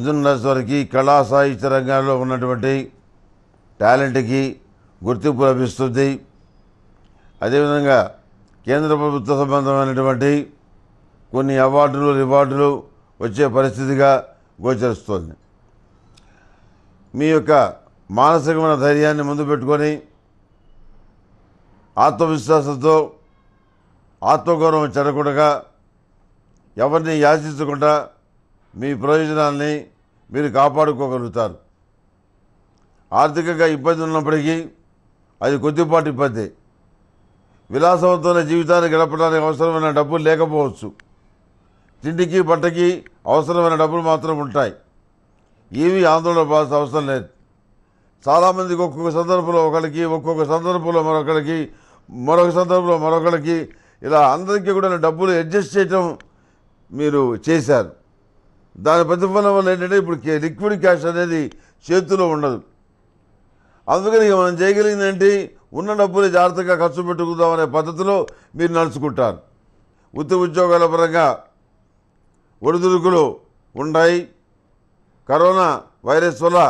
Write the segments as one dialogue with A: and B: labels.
A: మిథున్ రాశి కళా సాహిత్య రంగాల్లో ఉన్నటువంటి టాలెంట్కి గుర్తింపు లభిస్తుంది అదేవిధంగా కేంద్ర ప్రభుత్వ సంబంధమైనటువంటి కొన్ని అవార్డులు రివార్డులు వచ్చే పరిస్థితిగా గోచరిస్తోంది మీ యొక్క మానసికమైన ధైర్యాన్ని ముందు పెట్టుకొని ఆత్మవిశ్వాసంతో ఆత్మగౌరవం చెడకుండగా ఎవరిని యాచించకుండా మీ ప్రయోజనాల్ని మీరు కాపాడుకోగలుగుతారు ఆర్థికంగా ఇబ్బంది ఉన్నప్పటికీ అది కొద్దిపాటి ఇబ్బంది విలాసవంతమైన జీవితాన్ని గడపడానికి అవసరమైన డబ్బులు లేకపోవచ్చు తిండికి బట్టకి అవసరమైన డబ్బులు మాత్రం ఉంటాయి ఏమీ ఆందోళన పడాల్సిన అవసరం లేదు చాలామందికి ఒక్కొక్క సందర్భంలో ఒకరికి ఒక్కొక్క సందర్భంలో మరొకరికి మరొక సందర్భంలో మరొకరికి ఇలా అందరికీ కూడా డబ్బులు అడ్జస్ట్ చేయటం మీరు చేశారు దాని ప్రతిఫలం వల్ల ఏంటంటే ఇప్పుడు లిక్విడ్ క్యాష్ అనేది చేతిలో ఉండదు అందుకని మనం చేయగలిగిందంటే ఉన్న డబ్బుని జాగ్రత్తగా ఖర్చు పెట్టుకుందాం అనే పద్ధతిలో మీరు నడుచుకుంటారు ఉత్త ఉద్యోగాల పరంగా ఒడిదుడుకులు ఉన్నాయి కరోనా వైరస్ వల్ల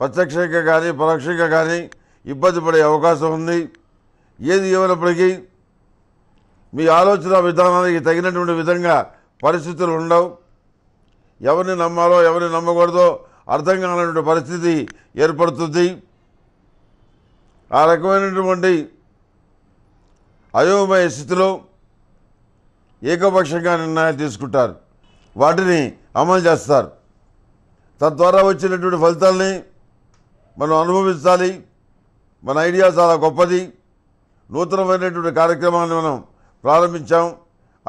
A: ప్రత్యక్షంగా కానీ పరోక్షంగా కానీ ఇబ్బంది పడే అవకాశం ఉంది ఏది ఏమైనప్పటికీ మీ ఆలోచన విధానానికి తగినటువంటి విధంగా పరిస్థితులు ఉండవు ఎవరిని నమ్మాలో ఎవరిని నమ్మకూడదో అర్థం కానటువంటి పరిస్థితి ఏర్పడుతుంది ఆ రకమైనటువంటి అయోమయ స్థితిలో ఏకపక్షంగా నిర్ణయాలు తీసుకుంటారు వాటిని అమలు చేస్తారు తద్వారా వచ్చినటువంటి ఫలితాలని మనం అనుభవించాలి మన ఐడియా చాలా గొప్పది నూతనమైనటువంటి కార్యక్రమాన్ని మనం ప్రారంభించాం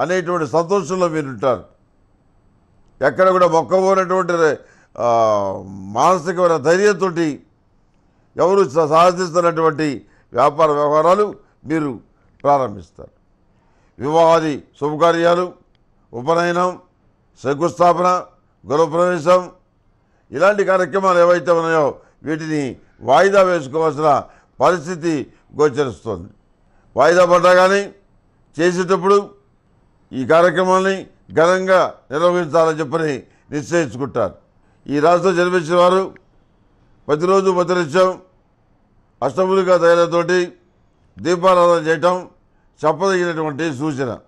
A: అనేటువంటి సంతోషంలో మీరుంటారు ఎక్కడ కూడా పోనటువంటి మానసికమైన ధైర్యంతో ఎవరు సాధిస్తున్నటువంటి వ్యాపార వ్యవహారాలు మీరు ప్రారంభిస్తారు వివాహాది శుభకార్యాలు ఉపనయనం శంకుస్థాపన గృహప్రవేశం ఇలాంటి కార్యక్రమాలు ఏవైతే ఉన్నాయో వీటిని వాయిదా వేసుకోవాల్సిన పరిస్థితి గోచరిస్తుంది వాయిదా పడ్డా కానీ చేసేటప్పుడు ఈ కార్యక్రమాన్ని ఘనంగా నిర్వహించాలని చెప్పని నిశ్చయించుకుంటారు ఈ రాష్ట్రం జన్మించిన వారు ప్రతిరోజు మధ్యనిత్యం అష్టములుగా తయారతోటి దీపారాధన చేయటం చెప్పదగినటువంటి సూచన